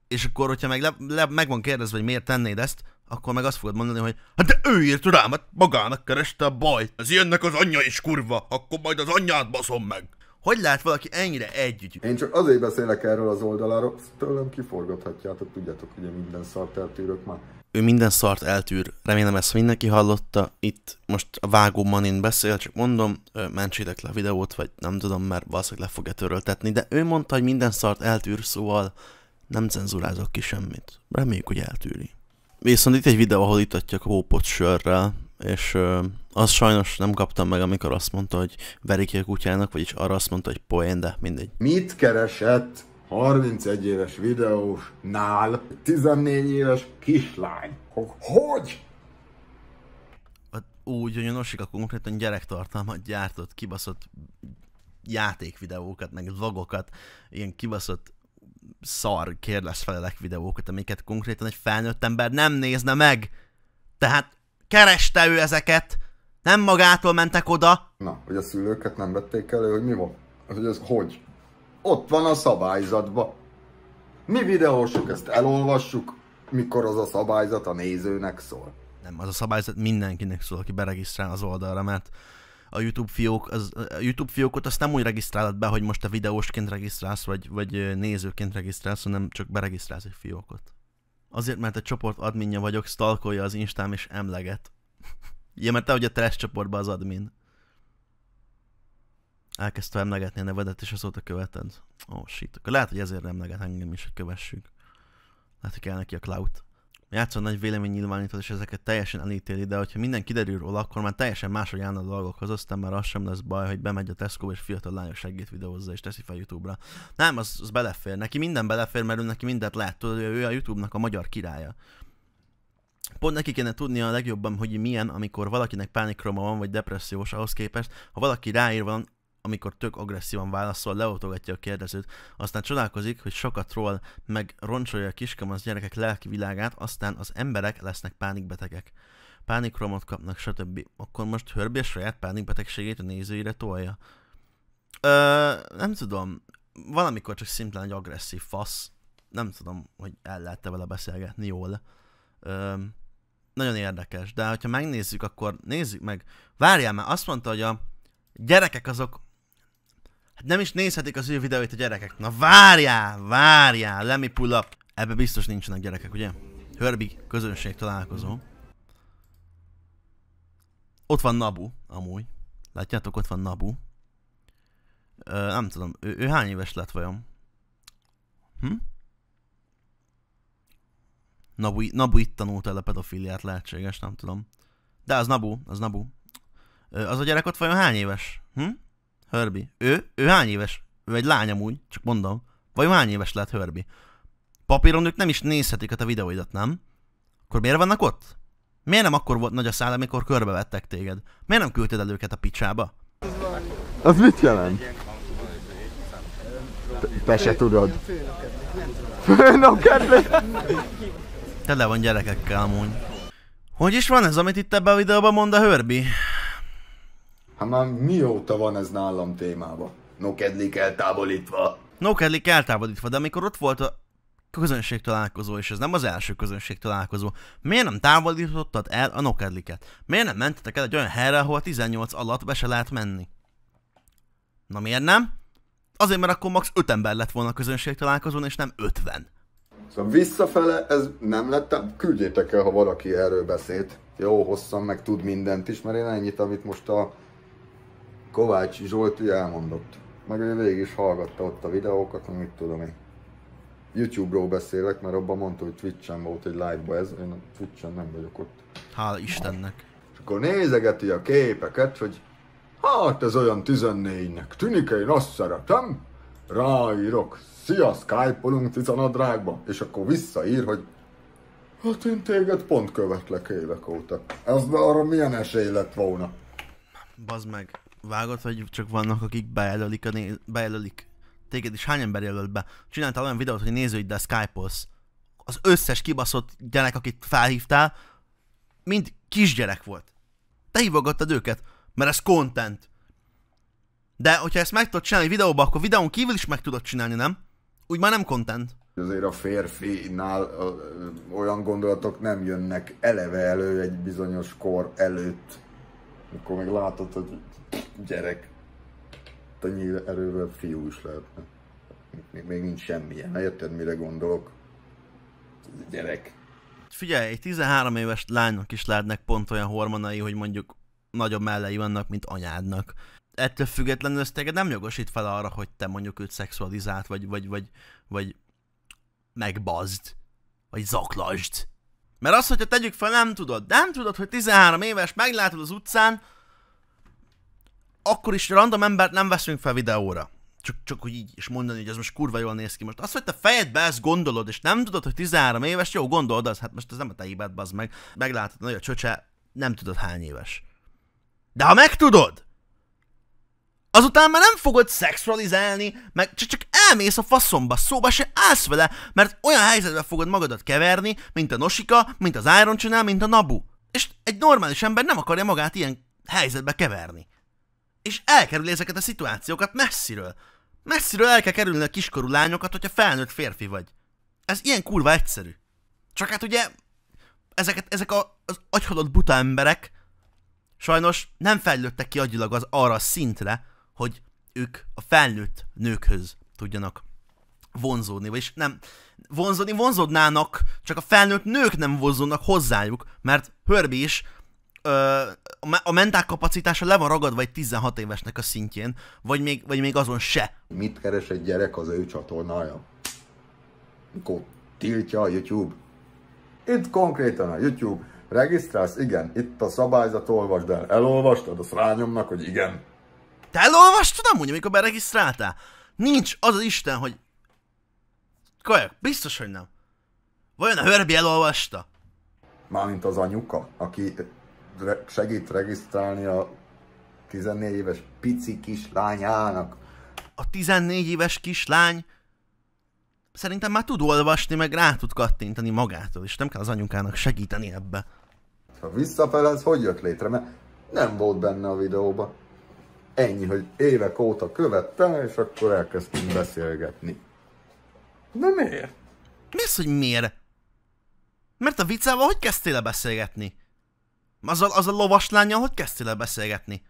És akkor, hogyha meg, le, le, meg van kérdezve, hogy miért tennéd ezt, akkor meg azt fogod mondani, hogy hát de ő írt rám, hát magának kereste a bajt. Ez ilyennek az anyja is kurva, akkor majd az anyját baszom meg. Hogy lát valaki ennyire együtt? Én csak azért beszélek erről az oldaláról, tőlem kiforgathatjátok, tudjátok, én minden szart eltűrök már ő minden szart eltűr. Remélem ezt mindenki hallotta. Itt most a vágó Manin beszél, csak mondom, mentsétek le a videót, vagy nem tudom, mert valószínűleg le fogja töröltetni, de ő mondta, hogy minden szart eltűr, szóval nem cenzurázok ki semmit. Reméljük, hogy eltűri. Viszont itt egy videó, ahol itatja a hópot sörrel, és ö, azt sajnos nem kaptam meg, amikor azt mondta, hogy verik a kutyának, vagyis arra azt mondta, hogy poén, de mindegy. Mit keresett 31 éves videós nál 14 éves kislány. Hogy? Úgy, hogy a Nosika konkrétan gyerektartalmat gyártott, kibaszott játékvideókat, meg vlogokat, ilyen kibaszott szar kérdezfelelek videókat, amiket konkrétan egy felnőtt ember nem nézne meg. Tehát kereste ő ezeket, nem magától mentek oda. Na, hogy a szülőket nem vették elő, hogy mi van? Hogy ez hogy? Ott van a szabályzatba. Mi videósok ezt elolvassuk, mikor az a szabályzat a nézőnek szól. Nem, az a szabályzat mindenkinek szól, aki beregisztrál az oldalra, mert a YouTube fiók, az, a YouTube fiókot azt nem úgy regisztrálod be, hogy most a videósként regisztrálsz, vagy, vagy nézőként regisztrálsz, hanem csak beregisztrálsz egy fiókot. Azért, mert a csoport adminja vagyok, stalkolja az Instám és emleget. ja, mert te vagy a trash csoportban az admin elkezdte emlegetni a nevedet, és azóta követed. Oh shit, akkor lehet, hogy ezért emleget engem is, hogy kövessük. Lehet, hogy kell neki a cloud. Játszol nagy vélemény nyilvánítod, és ezeket teljesen elítéli, de hogyha minden kiderül róla, akkor már teljesen máshogy állna a dolgokhoz, aztán már az sem lesz baj, hogy bemegy a Tesco és fiatal lányok segít videózza és teszi fel YouTube-ra. Nem, az, az belefér. Neki minden belefér, mert ő neki mindent lehet, tudod, ő a YouTube-nak a magyar királya. Pont neki kéne tudnia a legjobban, hogy milyen, amikor valakinek pánikroma van, vagy depressziós ahhoz képest, ha valaki ráír van, amikor tök agresszívan válaszol, leotogatja a kérdezőt, aztán csodálkozik, hogy sokat troll, meg roncsolja a kiskamasz gyerekek lelki világát, aztán az emberek lesznek pánikbetegek. Pánikromot kapnak, stb. Akkor most Hörbi a saját pánikbetegségét a nézőire tolja. Ö, nem tudom, valamikor csak szimplán egy agresszív fasz. Nem tudom, hogy el lehet-e vele beszélgetni jól. Ö, nagyon érdekes, de hogyha megnézzük, akkor nézzük meg. Várjál már, azt mondta, hogy a gyerekek azok Hát nem is nézhetik az ő videóit a gyerekek. Na várjál, várjál, lemi pull up. Ebbe biztos nincsenek gyerekek, ugye? Hörbi közönség találkozó. Ott van Nabu, amúgy. Látjátok, ott van Nabu. Ö, nem tudom, ő, ő hány éves lett vajon? Hm? Nabu, Nabu itt tanult el a pedofiliát, lehetséges, nem tudom. De az Nabu, az Nabu. Ö, az a gyerek ott vajon hány éves? Hm? Hörbi, Ő, ő hány éves? Ő egy lány amúgy, csak mondom. Vagy hány éves lehet Hörbi. Papíron ők nem is nézhetik a te videóidat, nem? Akkor miért vannak ott? Miért nem akkor volt nagy a szál, amikor körbevettek téged? Miért nem küldted el őket a picsába? Az mit jelent? Te se tudod. Te Tele van gyerekekkel amúgy. Hogy is van ez, amit itt ebben a videóban mond a Hörbi? Hát már mióta van ez nálam témába? Nokedlik eltávolítva. Nokedlik eltávolítva, de amikor ott volt a közönség találkozó, és ez nem az első közönség találkozó, miért nem távolítottad el a nokedliket? Miért nem mentetek el egy olyan helyre, ahol 18 alatt be se lehet menni? Na miért nem? Azért, mert akkor max 5 ember lett volna a közönség találkozón, és nem 50. Szóval visszafele ez nem lettem, küldjétek el, ha valaki erről beszélt. Jó hosszan, meg tud mindent is, mert én ennyit, amit most a Kovács ugye elmondott. Meg ugye végig is hallgatta ott a videókat, amit mit tudom én. Youtube-ról beszélek, mert abban mondta, hogy Twitch-en volt egy live-ba ez, én a Twitch-en nem vagyok ott. Hála Istennek. És akkor nézegeti a képeket, hogy hát ez olyan 14-nek tűnik, én azt szeretem, ráírok, szia, skype-olunk tizenadrágba, és akkor visszaír, hogy hát én téged pont követlek évek óta. Ez arra milyen esély lett volna? Bazd meg vágod, vagy csak vannak, akik bejelölik, a néz... bejelölik? Téged is hány ember jelölt be? Csináltál olyan videót, hogy de skype-olsz. Az összes kibaszott gyerek, akit felhívtál, mind kisgyerek volt. Te hívogattad őket, mert ez content. De hogyha ezt meg tudod csinálni videóba, akkor videón kívül is meg tudod csinálni, nem? Úgy már nem content. Azért a férfinál olyan gondolatok nem jönnek eleve elő egy bizonyos kor előtt. Akkor még látod, hogy gyerek annyi erővel fiú is lehetne. Még, még nincs semmilyen. Érted, mire gondolok? gyerek. Figyelj, egy 13 éves lánynak is lehetnek pont olyan hormonai, hogy mondjuk nagyobb mellei vannak, mint anyádnak. Ettől függetlenül ez téged nem jogosít fel arra, hogy te mondjuk őt szexualizált, vagy, vagy, vagy, vagy megbazd, vagy zaklasd. Mert az, hogyha tegyük fel, nem tudod. Nem tudod, hogy 13 éves, meglátod az utcán, akkor is random embert nem veszünk fel videóra. Csak, csak úgy így, és mondani, hogy ez most kurva jól néz ki. Most azt, hogy te fejedbe ezt gondolod, és nem tudod, hogy 13 éves, jó, gondold az, hát most ez nem a te hibád, bazd meg. Meglátod, nagy a csöcse, nem tudod hány éves. De ha megtudod, azután már nem fogod szexualizálni, meg csak, csak elmész a faszomba, szóba se állsz vele, mert olyan helyzetbe fogod magadat keverni, mint a Nosika, mint az Iron Channel, mint a Nabu. És egy normális ember nem akarja magát ilyen helyzetbe keverni és elkerüli ezeket a szituációkat messziről. Messziről el kell kerülni a kiskorú lányokat, hogyha felnőtt férfi vagy. Ez ilyen kurva egyszerű. Csak hát ugye, ezeket, ezek a, az agyhalott buta emberek sajnos nem fejlődtek ki agyilag az arra a szintre, hogy ők a felnőtt nőkhöz tudjanak vonzódni, vagyis nem, vonzódni vonzódnának, csak a felnőtt nők nem vonzódnak hozzájuk, mert Hörbi is ö, a mentál kapacitása le van ragadva egy 16 évesnek a szintjén, vagy még, vagy még azon se. Mit keres egy gyerek az ő csatornája? Mikor tiltja a YouTube? Itt konkrétan a YouTube. Regisztrálsz? Igen. Itt a szabályzat, olvasd el. Elolvastad? Azt rányomnak, hogy igen. Te elolvastad amúgy, amikor beregisztráltál? Nincs az az Isten, hogy... Kajak, biztos, hogy nem. Vajon a Hörbi elolvasta? Mármint az anyuka, aki segít regisztrálni a 14 éves pici kislányának. A 14 éves kislány szerintem már tud olvasni, meg rá tud kattintani magától, és nem kell az anyukának segíteni ebbe. Ha visszafele ez hogy jött létre? Mert nem volt benne a videóba. Ennyi, hogy évek óta követte, és akkor elkezdtünk beszélgetni. De miért? Mi az, hogy miért? Mert a viccával hogy kezdtél -e beszélgetni? Azzal, az a lovaslányjal hogy kezdtél el beszélgetni?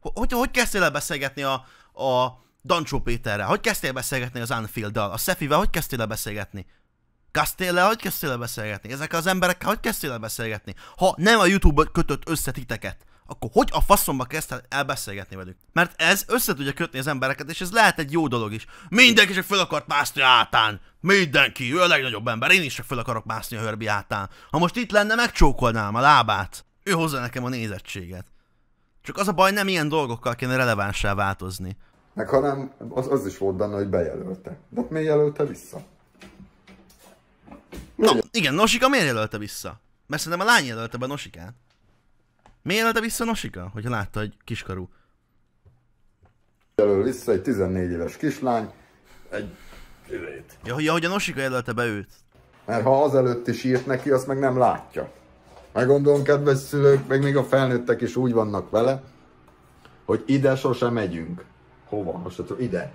Hogy, hogy kezdtél el beszélgetni a, a Dancsó Péterrel? Hogy kezdtél el beszélgetni az Anfield-dal? A Szefivel hogy kezdtél el beszélgetni? Castéllel hogy kezdtél el beszélgetni? Ezekkel az emberekkel hogy kezdtél el beszélgetni? Ha nem a YouTube kötött össze titeket, akkor hogy a faszomba kezdtél el beszélgetni velük? Mert ez össze tudja kötni az embereket, és ez lehet egy jó dolog is. Mindenki csak fel akart mászni átán. Mindenki, ő a legnagyobb ember, én is csak fel akarok mászni a hörbi átán. Ha most itt lenne, megcsókolnám a lábát ő hozza nekem a nézettséget. Csak az a baj, nem ilyen dolgokkal kéne relevánsá változni. Meg hanem az, az is volt benne, hogy bejelölte. De hát miért jelölte vissza? Na, igen, Nosika miért jelölte vissza? Mert szerintem a lány jelölte be Nosikát. Miért jelölte vissza Nosika, hogyha látta egy kiskarú? Jelöl vissza egy 14 éves kislány, egy ülét. Ja, ja, hogy a Nosika jelölte be őt. Mert ha azelőtt is írt neki, azt meg nem látja. Meggondolom, kedves szülők, meg még a felnőttek is úgy vannak vele, hogy ide sosem megyünk. Hova? Most hát ide.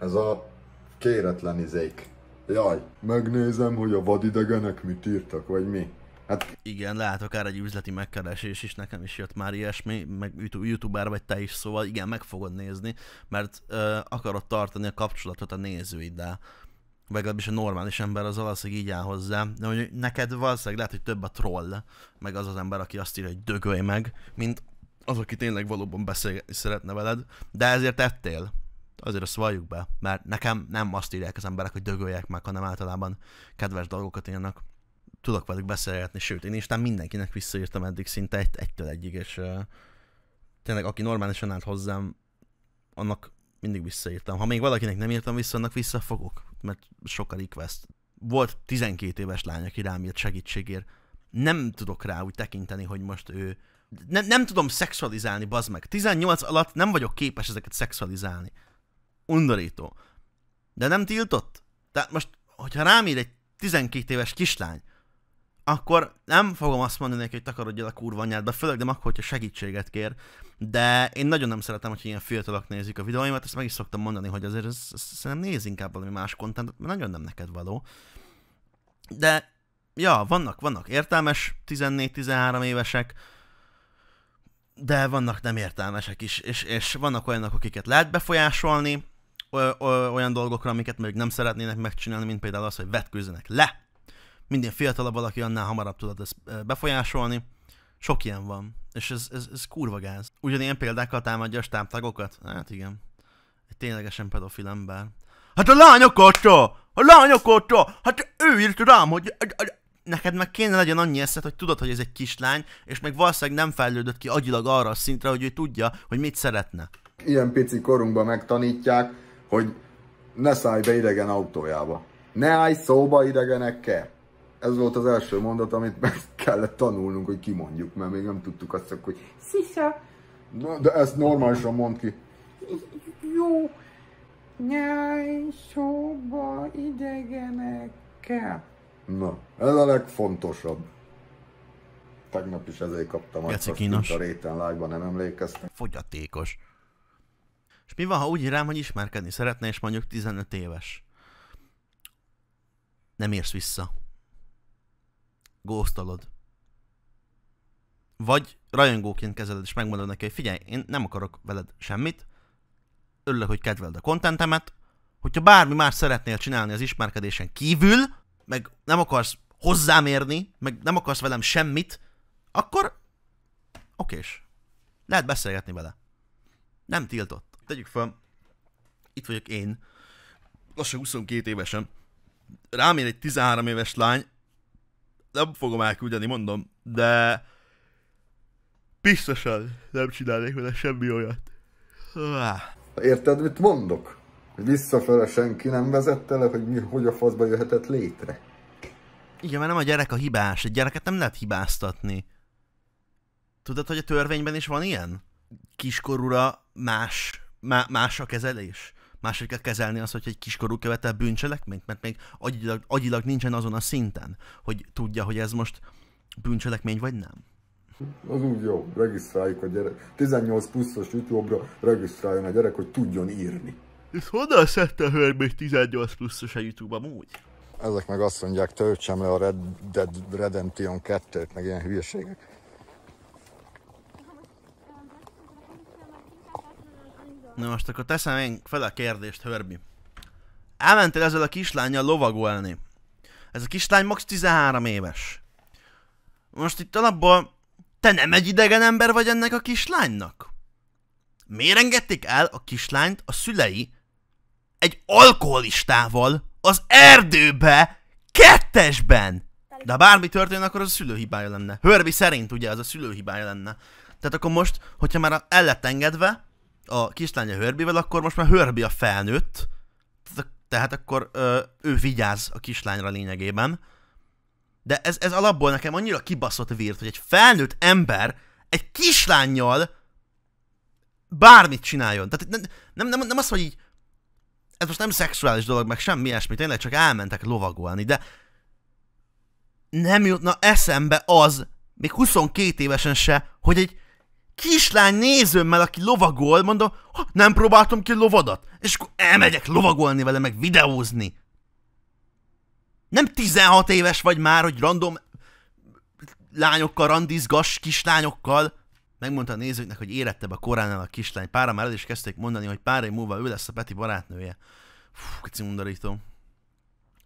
Ez a kéretlen izék. Jaj, megnézem, hogy a vadidegenek mit írtak, vagy mi. Hát... Igen, lehet akár egy üzleti megkeresés is, nekem is jött már ilyesmi, meg youtuber vagy te is, szóval igen, meg fogod nézni, mert ö, akarod tartani a kapcsolatot a nézőiddel vagy legalábbis a normális ember az valószínűleg így áll hozzá, de hogy neked valószínűleg lehet, hogy több a troll, meg az az ember, aki azt írja, hogy dögölj meg, mint az, aki tényleg valóban beszélni szeretne veled, de ezért tettél. Azért azt valljuk be, mert nekem nem azt írják az emberek, hogy dögöljek meg, hanem általában kedves dolgokat írnak. Tudok velük beszélgetni, sőt, én Isten mindenkinek visszaírtam eddig szinte egy, egytől egyig, és uh, tényleg aki normálisan állt hozzám, annak mindig visszaírtam. Ha még valakinek nem írtam vissza, annak vissza fogok, mert sok a request. Volt 12 éves lány, aki rám írt segítségért. Nem tudok rá úgy tekinteni, hogy most ő... Ne, nem tudom szexualizálni, bazd meg. 18 alatt nem vagyok képes ezeket szexualizálni. Undorító. De nem tiltott? Tehát most, hogyha rám ír egy 12 éves kislány, akkor nem fogom azt mondani neki, hogy takarodj el a kurva anyádba, főleg nem akkor, hogyha segítséget kér, de én nagyon nem szeretem, hogy ilyen fiatalok nézik a videóimat, ezt meg is szoktam mondani, hogy azért ez, ez, szerintem néz inkább valami más kontentet, mert nagyon nem neked való. De, ja, vannak, vannak értelmes 14-13 évesek, de vannak nem értelmesek is, és, és vannak olyanok, akiket lehet befolyásolni, olyan dolgokra, amiket még nem szeretnének megcsinálni, mint például az, hogy vetkőzzenek le. Minden fiatalabb valaki annál hamarabb tudod ezt befolyásolni. Sok ilyen van. És ez, ez, ez kurva gáz. Ugyanilyen példákkal támadja a stábtagokat? Hát igen. Egy ténylegesen pedofil ember. Hát a lányok otta! A lányok otta! Hát ő írt rám, hogy... Neked meg kéne legyen annyi eszed, hogy tudod, hogy ez egy kislány, és meg valószínűleg nem fejlődött ki agyilag arra a szintre, hogy ő tudja, hogy mit szeretne. Ilyen pici korunkban megtanítják, hogy ne szállj be idegen autójába. Ne állj szóba idegenekkel ez volt az első mondat, amit meg kellett tanulnunk, hogy kimondjuk, mert még nem tudtuk azt, hogy szisza. Na, de ezt normálisan mond ki. Jó nyáj szóba idegenekkel. Na, ez a legfontosabb. Tegnap is ezért kaptam azt, a réten lágyba nem emlékeztem. Fogyatékos. És mi van, ha úgy rám, hogy ismerkedni szeretne, és mondjuk 15 éves? Nem érsz vissza góztolod. Vagy rajongóként kezeled, és megmondod neki, hogy figyelj, én nem akarok veled semmit, örülök, hogy kedveled a kontentemet, hogyha bármi más szeretnél csinálni az ismerkedésen kívül, meg nem akarsz hozzám érni, meg nem akarsz velem semmit, akkor okés. Lehet beszélgetni vele. Nem tiltott. Tegyük fel, itt vagyok én, lassan 22 évesen, rám ér egy 13 éves lány, nem fogom elküldeni, mondom, de biztosan nem csinálnék vele semmi olyat. Érted, mit mondok? Visszafele senki nem vezette le, hogy mi, hogy a faszba jöhetett létre. Igen, mert nem a gyerek a hibás. Egy gyereket nem lehet hibáztatni. Tudod, hogy a törvényben is van ilyen? Kiskorúra más, má, más a kezelés máshogy kell kezelni azt, hogy egy kiskorú követel bűncselekményt, mert még agyilag, agyilag nincsen azon a szinten, hogy tudja, hogy ez most bűncselekmény vagy nem. Az úgy jó, regisztráljuk a gyerek. 18 pluszos YouTube-ra regisztráljon a gyerek, hogy tudjon írni. És honnan szedte Hörmény 18 pluszos a YouTube úgy? Ezek meg azt mondják, töltsem le a Red Dead Redemption 2-t, meg ilyen hülyeségek. Na most akkor teszem én fel a kérdést, Hörbi. Elmentél ezzel a kislányjal lovagolni. Ez a kislány max 13 éves. Most itt alapból te nem egy idegen ember vagy ennek a kislánynak? Miért engedték el a kislányt a szülei egy alkoholistával az erdőbe kettesben? De ha bármi történne, akkor az a szülő hibája lenne. Hörbi szerint ugye az a szülő hibája lenne. Tehát akkor most, hogyha már el lett engedve, a kislánya Hörbivel, akkor most már Hörbi a felnőtt, tehát akkor ö, ő vigyáz a kislányra lényegében. De ez, ez alapból nekem annyira kibaszott vírt, hogy egy felnőtt ember egy kislányjal bármit csináljon. Tehát nem, nem, nem az, hogy így, ez most nem szexuális dolog, meg semmi ilyesmi, tényleg csak elmentek lovagolni, de nem jutna eszembe az, még 22 évesen se, hogy egy kislány nézőmmel, aki lovagol, mondom, ha, nem próbáltam ki lovadat, és akkor elmegyek lovagolni vele, meg videózni. Nem 16 éves vagy már, hogy random lányokkal randizgass, kislányokkal. Megmondta a nézőknek, hogy érettebb a koránál a kislány. Pára már el is kezdték mondani, hogy pár év múlva ő lesz a Peti barátnője. Fú, kicsi undorító.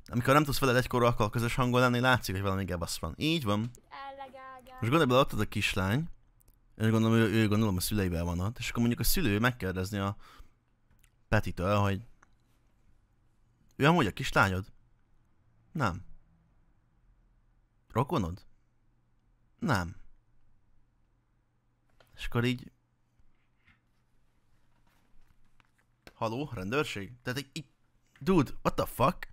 Amikor nem tudsz veled egykorúakkal közös hangon lenni, látszik, hogy valami gebasz van. Így van. Most gondolj bele, ott az a kislány, én gondolom, ő, ő gondolom a szüleivel van ott, és akkor mondjuk a szülő megkérdezni a Petitől, hogy ő amúgy a kislányod? Nem. Rokonod? Nem. És akkor így... Haló, rendőrség? Tehát egy, így... Dude, what the fuck?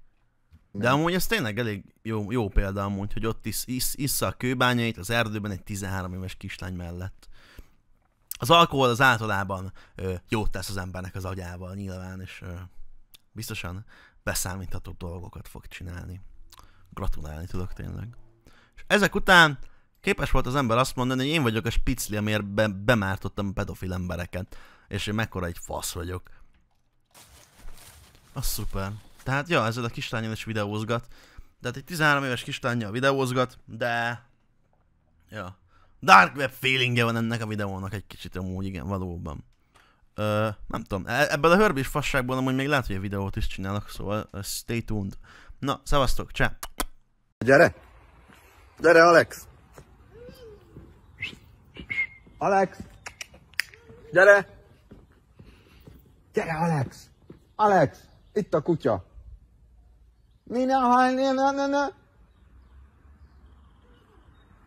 Nem. De amúgy ez tényleg elég jó, jó példa amúgy, hogy ott is, is, is a kőbányait az erdőben egy 13 éves kislány mellett az alkohol az általában ö, jót tesz az embernek az agyával nyilván, és ö, biztosan beszámítható dolgokat fog csinálni. Gratulálni tudok tényleg. És ezek után képes volt az ember azt mondani, hogy én vagyok a spicli, amiért be, bemártottam a pedofil embereket, és én mekkora egy fasz vagyok. Az szuper. Tehát ja, ez a kislányom is videózgat. Tehát egy 13 éves kislányjal videózgat, de... Ja, Dark web feelingje van ennek a videónak egy kicsit amúgy, igen, valóban. Ö, nem tudom, e, ebből a hörbis fasságból amúgy még lehet, hogy a videót is csinálok, szóval uh, stay tuned. Na, szevasztok, csá! Gyere! Gyere, Alex! Alex! Gyere! Gyere, Alex! Alex! Itt a kutya! Mi ne hajni, ne, ne, ne!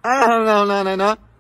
Ah, no, no, no, no.